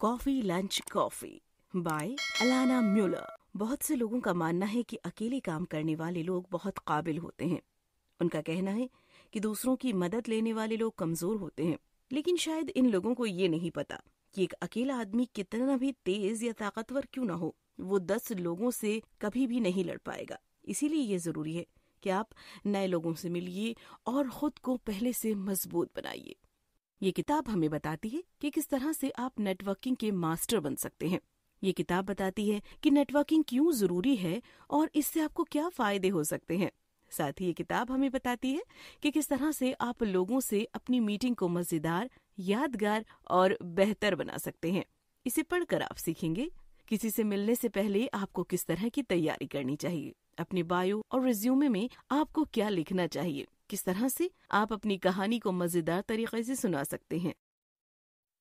coffee lunch coffee by Alana Mueller बहुत से लोगों का मानना है कि अकेले काम करने वाले लोग बहुत काबिल होते हैं उनका कहना है कि दूसरों की मदद लेने वाले लोग कमजोर होते हैं लेकिन शायद इन लोगों को ये नहीं पता कि एक अकेला आदमी कितना भी तेज या ताकतवर क्यों ना हो वो दस लोगों से कभी भी नहीं लड़ पाएगा इसीलिए ये जरूरी है कि आप नए लोगों से मिलिए और खुद को पहले से मजबूत बनाइए ये किताब हमें बताती है कि किस तरह से आप नेटवर्किंग के मास्टर बन सकते हैं ये किताब बताती है कि नेटवर्किंग क्यों जरूरी है और इससे आपको क्या फायदे हो सकते हैं साथ ही ये किताब हमें बताती है कि किस तरह से आप लोगों से अपनी मीटिंग को मजेदार यादगार और बेहतर बना सकते हैं इसे पढ़कर आप सीखेंगे किसी से मिलने से पहले आपको किस तरह की तैयारी करनी चाहिए अपने बायो और रिज्यूमे में आपको क्या लिखना चाहिए किस तरह से आप अपनी कहानी को मजेदार तरीके से सुना सकते हैं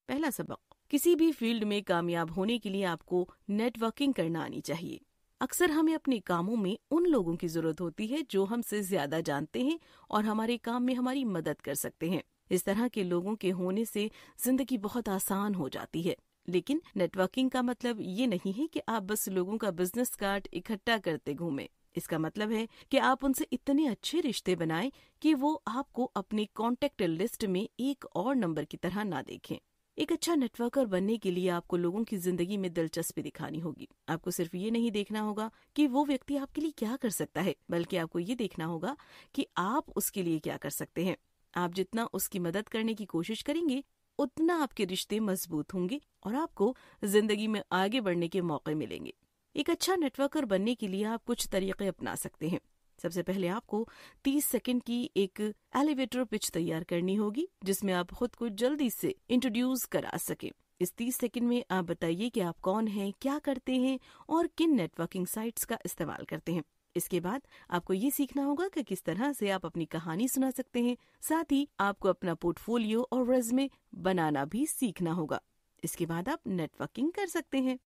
पहला सबक किसी भी फील्ड में कामयाब होने के लिए आपको नेटवर्किंग करना आनी चाहिए अक्सर हमें अपने कामों में उन लोगों की जरूरत होती है जो हमसे ज्यादा जानते हैं और हमारे काम में हमारी मदद कर सकते हैं इस तरह के लोगों के होने से जिंदगी बहुत आसान हो जाती है लेकिन नेटवर्किंग का मतलब ये नहीं है कि आप बस लोगों का बिजनेस कार्ड इकट्ठा करते घूमें इसका मतलब है कि आप उनसे इतने अच्छे रिश्ते बनाएं कि वो आपको अपनी कॉन्टेक्ट लिस्ट में एक और नंबर की तरह ना देखें एक अच्छा नेटवर्कर बनने के लिए आपको लोगों की जिंदगी में दिलचस्पी दिखानी होगी आपको सिर्फ ये नहीं देखना होगा कि वो व्यक्ति आपके लिए क्या कर सकता है बल्कि आपको ये देखना होगा कि आप उसके लिए क्या कर सकते हैं आप जितना उसकी मदद करने की कोशिश करेंगे उतना आपके रिश्ते मजबूत होंगे और आपको जिंदगी में आगे बढ़ने के मौके मिलेंगे एक अच्छा नेटवर्कर बनने के लिए आप कुछ तरीके अपना सकते हैं सबसे पहले आपको 30 सेकंड की एक एलिवेटर पिच तैयार करनी होगी जिसमें आप खुद को जल्दी से इंट्रोड्यूस करा सकें इस 30 सेकंड में आप बताइए कि आप कौन हैं क्या करते हैं और किन नेटवर्किंग साइट्स का इस्तेमाल करते हैं इसके बाद आपको ये सीखना होगा कि किस तरह से आप अपनी कहानी सुना सकते हैं साथ ही आपको अपना पोर्टफोलियो और रेजमे बनाना भी सीखना होगा इसके बाद आप नेटवर्किंग कर सकते हैं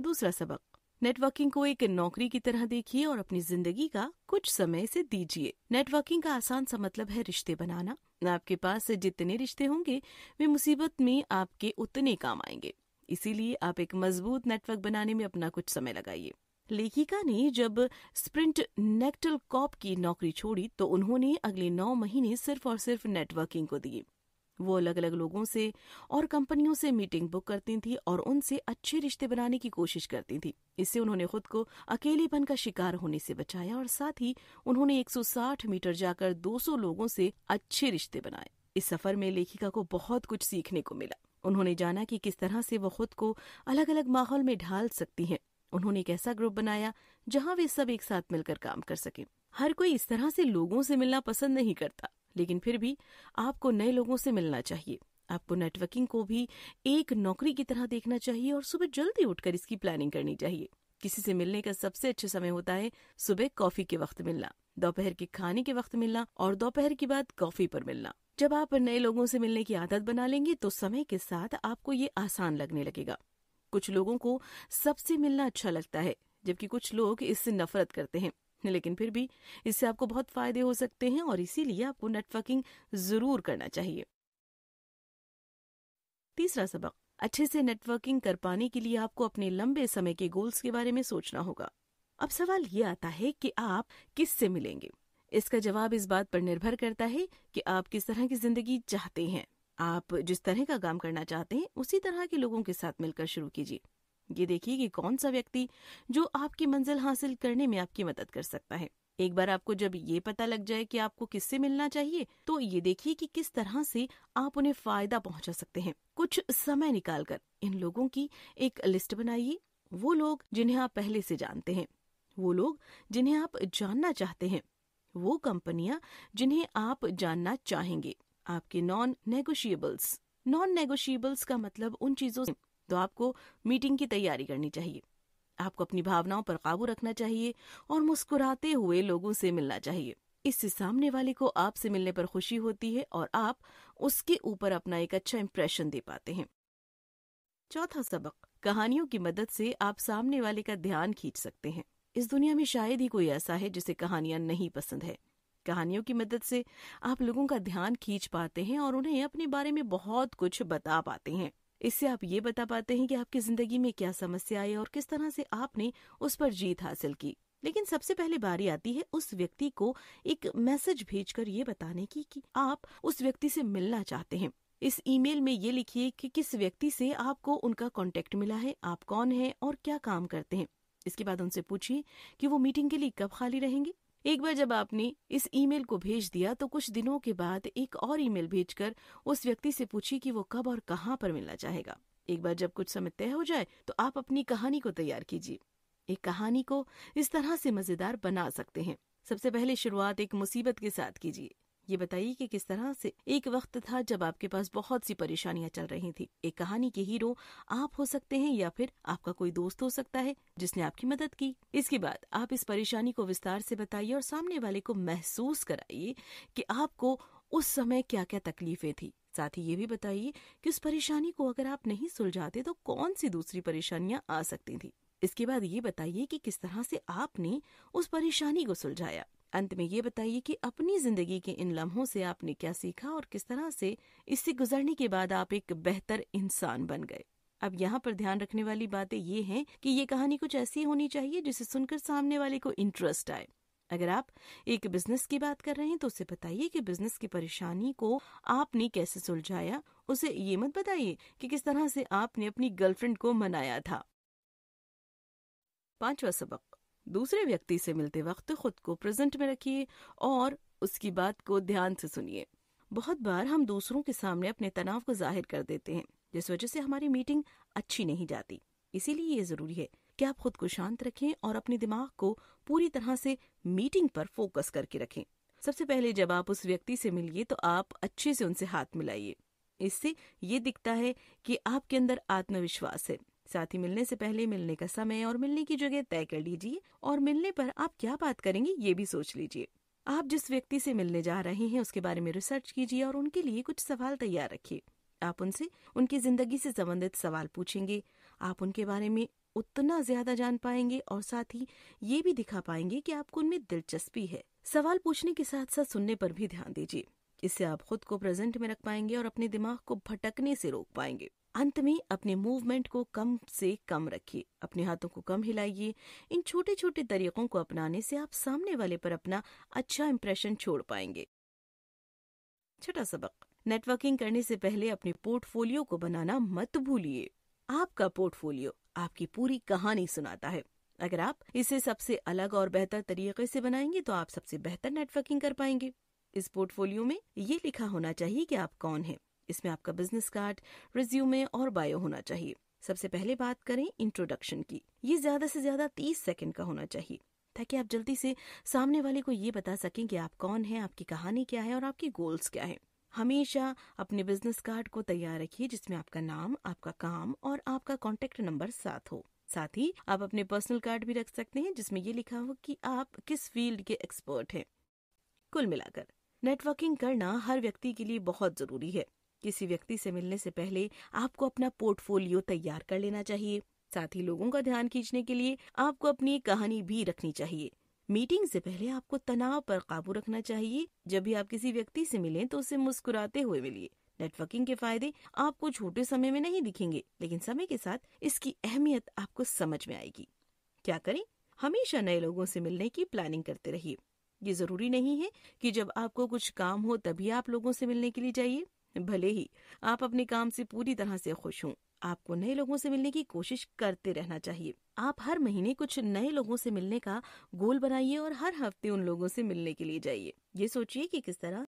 दूसरा सबक नेटवर्किंग को एक नौकरी की तरह देखिए और अपनी जिंदगी का कुछ समय से दीजिए नेटवर्किंग का आसान सा मतलब है रिश्ते बनाना आपके पास जितने रिश्ते होंगे वे मुसीबत में आपके उतने काम आएंगे इसीलिए आप एक मजबूत नेटवर्क बनाने में अपना कुछ समय लगाइए लेखिका ने जब स्प्रिंट नेक्टल कॉप की नौकरी छोड़ी तो उन्होंने अगले नौ महीने सिर्फ और सिर्फ नेटवर्किंग को दिए वो अलग अलग लोगों से और कंपनियों से मीटिंग बुक करती थी और उनसे अच्छे रिश्ते बनाने की कोशिश करती थी इससे उन्होंने खुद को अकेलेपन का शिकार होने से बचाया और साथ ही उन्होंने 160 मीटर जाकर 200 लोगों से अच्छे रिश्ते बनाए इस सफर में लेखिका को बहुत कुछ सीखने को मिला उन्होंने जाना कि किस तरह से वो खुद को अलग अलग माहौल में ढाल सकती हैं उन्होंने एक ऐसा ग्रुप बनाया जहां वे सब एक साथ मिलकर काम कर सकें हर कोई इस तरह से लोगों से मिलना पसंद नहीं करता लेकिन फिर भी आपको नए लोगों से मिलना चाहिए आपको नेटवर्किंग को भी एक नौकरी की तरह देखना चाहिए और सुबह जल्दी उठकर इसकी प्लानिंग करनी चाहिए किसी से मिलने का सबसे अच्छा समय होता है सुबह कॉफी के वक्त मिलना दोपहर के खाने के वक्त मिलना और दोपहर के बाद कॉफी पर मिलना जब आप नए लोगों से मिलने की आदत बना लेंगे तो समय के साथ आपको ये आसान लगने लगेगा कुछ लोगों को सबसे मिलना अच्छा लगता है जबकि कुछ लोग इससे नफरत करते हैं लेकिन फिर भी इससे आपको बहुत फायदे हो सकते हैं और इसीलिए आपको नेटवर्किंग जरूर करना चाहिए तीसरा सबक अच्छे से नेटवर्किंग कर पाने के लिए आपको अपने लंबे समय के गोल्स के बारे में सोचना होगा अब सवाल ये आता है कि आप किससे मिलेंगे इसका जवाब इस बात पर निर्भर करता है कि आप किस तरह की जिंदगी चाहते हैं आप जिस तरह का काम करना चाहते हैं उसी तरह के लोगों के साथ मिलकर शुरू कीजिए ये देखिए कि कौन सा व्यक्ति जो आपकी मंजिल हासिल करने में आपकी मदद कर सकता है एक बार आपको जब ये पता लग जाए कि आपको किससे मिलना चाहिए तो ये देखिए कि किस तरह से आप उन्हें फायदा पहुंचा सकते हैं कुछ समय निकालकर इन लोगों की एक लिस्ट बनाइए वो लोग जिन्हें आप पहले से जानते हैं वो लोग जिन्हें आप जानना चाहते हैं वो कंपनियां जिन्हें आप जानना चाहेंगे आपके नॉन नेगोशियबल्स नॉन नेगोशियेबल्स का मतलब उन चीजों तो आपको मीटिंग की तैयारी करनी चाहिए आपको अपनी भावनाओं पर काबू रखना चाहिए और मुस्कुराते हुए लोगों से मिलना चाहिए इससे सामने वाले को आपसे मिलने पर खुशी होती है और आप उसके ऊपर अपना एक अच्छा इम्प्रेशन दे पाते हैं चौथा सबक कहानियों की मदद से आप सामने वाले का ध्यान खींच सकते हैं इस दुनिया में शायद ही कोई ऐसा है जिसे कहानियां नहीं पसंद है कहानियों की मदद से आप लोगों का ध्यान खींच पाते हैं और उन्हें अपने बारे में बहुत कुछ बता पाते हैं इससे आप ये बता पाते हैं कि आपकी जिंदगी में क्या समस्या आई और किस तरह से आपने उस पर जीत हासिल की लेकिन सबसे पहले बारी आती है उस व्यक्ति को एक मैसेज भेजकर ये बताने की कि आप उस व्यक्ति से मिलना चाहते हैं इस ईमेल में ये लिखिए कि किस व्यक्ति से आपको उनका कांटेक्ट मिला है आप कौन हैं और क्या काम करते हैं इसके बाद उनसे पूछिए कि वो मीटिंग के लिए कब खाली रहेंगे एक बार जब आपने इस ईमेल को भेज दिया तो कुछ दिनों के बाद एक और ईमेल भेजकर उस व्यक्ति से पूछिए कि वो कब और कहाँ पर मिलना चाहेगा एक बार जब कुछ समय तय हो जाए तो आप अपनी कहानी को तैयार कीजिए एक कहानी को इस तरह से मजेदार बना सकते हैं सबसे पहले शुरुआत एक मुसीबत के साथ कीजिए ये बताइए कि किस तरह से एक वक्त था जब आपके पास बहुत सी परेशानियां चल रही थी एक कहानी के हीरो आप हो सकते हैं या फिर आपका कोई दोस्त हो सकता है जिसने आपकी मदद की इसके बाद आप इस परेशानी को विस्तार से बताइए और सामने वाले को महसूस कराइए कि आपको उस समय क्या क्या तकलीफें थी साथ ही ये भी बताइए कि उस परेशानी को अगर आप नहीं सुलझाते तो कौन सी दूसरी परेशानियां आ सकती थी इसके बाद ये बताइए कि किस तरह से आपने उस परेशानी को सुलझाया अंत में ये बताइए कि अपनी जिंदगी के इन लम्हों से आपने क्या सीखा और किस तरह से इससे गुजरने के बाद आप एक बेहतर इंसान बन गए अब यहाँ पर ध्यान रखने वाली बातें ये है कि ये कहानी कुछ ऐसी होनी चाहिए जिसे सुनकर सामने वाले को इंटरेस्ट आए अगर आप एक बिजनेस की बात कर रहे हैं तो उसे बताइए कि बिजनेस की परेशानी को आपने कैसे सुलझाया उसे ये मत बताइए कि किस तरह से आपने अपनी गर्लफ्रेंड को मनाया था पांचवा सबक दूसरे व्यक्ति से मिलते वक्त खुद को प्रेजेंट में रखिए और उसकी बात को ध्यान से सुनिए बहुत बार हम दूसरों के सामने अपने तनाव को जाहिर कर देते हैं जिस वजह से हमारी मीटिंग अच्छी नहीं जाती इसीलिए ये जरूरी है कि आप खुद को शांत रखें और अपने दिमाग को पूरी तरह से मीटिंग पर फोकस करके रखें सबसे पहले जब आप उस व्यक्ति से मिलिए तो आप अच्छे से उनसे हाथ मिलाइए इससे ये दिखता है कि आपके अंदर आत्मविश्वास है साथ ही मिलने से पहले मिलने का समय और मिलने की जगह तय कर लीजिए और मिलने पर आप क्या बात करेंगे ये भी सोच लीजिए आप जिस व्यक्ति से मिलने जा रहे हैं उसके बारे में रिसर्च कीजिए और उनके लिए कुछ सवाल तैयार रखिए आप उनसे उनकी जिंदगी से संबंधित सवाल पूछेंगे आप उनके बारे में उतना ज्यादा जान पाएंगे और साथ ही ये भी दिखा पाएंगे कि आपको उनमें दिलचस्पी है सवाल पूछने के साथ साथ सुनने पर भी ध्यान दीजिए इससे आप खुद को प्रेजेंट में रख पाएंगे और अपने दिमाग को भटकने से रोक पाएंगे अंत में अपने मूवमेंट को कम से कम रखिए अपने हाथों को कम हिलाइए इन छोटे छोटे तरीकों को अपनाने से आप सामने वाले पर अपना अच्छा इम्प्रेशन छोड़ पाएंगे छठा सबक नेटवर्किंग करने से पहले अपने पोर्टफोलियो को बनाना मत भूलिए आपका पोर्टफोलियो आपकी पूरी कहानी सुनाता है अगर आप इसे सबसे अलग और बेहतर तरीके से बनाएंगे तो आप सबसे बेहतर नेटवर्किंग कर पाएंगे इस पोर्टफोलियो में ये लिखा होना चाहिए कि आप कौन हैं इसमें आपका बिजनेस कार्ड रिज्यूमे और बायो होना चाहिए सबसे पहले बात करें इंट्रोडक्शन की ये ज्यादा से ज्यादा तीस सेकंड का होना चाहिए ताकि आप जल्दी से सामने वाले को ये बता सकें कि आप कौन हैं आपकी कहानी क्या है और आपकी गोल्स क्या हैं हमेशा अपने बिजनेस कार्ड को तैयार रखिए जिसमें आपका नाम आपका काम और आपका कॉन्टेक्ट नंबर साथ हो साथ ही आप अपने पर्सनल कार्ड भी रख सकते हैं जिसमें ये लिखा हो कि आप किस फील्ड के एक्सपर्ट हैं कुल मिलाकर नेटवर्किंग करना हर व्यक्ति के लिए बहुत जरूरी है किसी व्यक्ति से मिलने से पहले आपको अपना पोर्टफोलियो तैयार कर लेना चाहिए साथ ही लोगों का ध्यान खींचने के लिए आपको अपनी कहानी भी रखनी चाहिए मीटिंग से पहले आपको तनाव पर काबू रखना चाहिए जब भी आप किसी व्यक्ति से मिलें तो उसे मुस्कुराते हुए मिलिए नेटवर्किंग के फायदे आपको छोटे समय में नहीं दिखेंगे लेकिन समय के साथ इसकी अहमियत आपको समझ में आएगी क्या करें हमेशा नए लोगों से मिलने की प्लानिंग करते रहिए ये जरूरी नहीं है कि जब आपको कुछ काम हो तभी आप लोगों से मिलने के लिए जाइए भले ही आप अपने काम से पूरी तरह से खुश हों आपको नए लोगों से मिलने की कोशिश करते रहना चाहिए आप हर महीने कुछ नए लोगों से मिलने का गोल बनाइए और हर हफ्ते उन लोगों से मिलने के लिए जाइए ये सोचिए कि किस तरह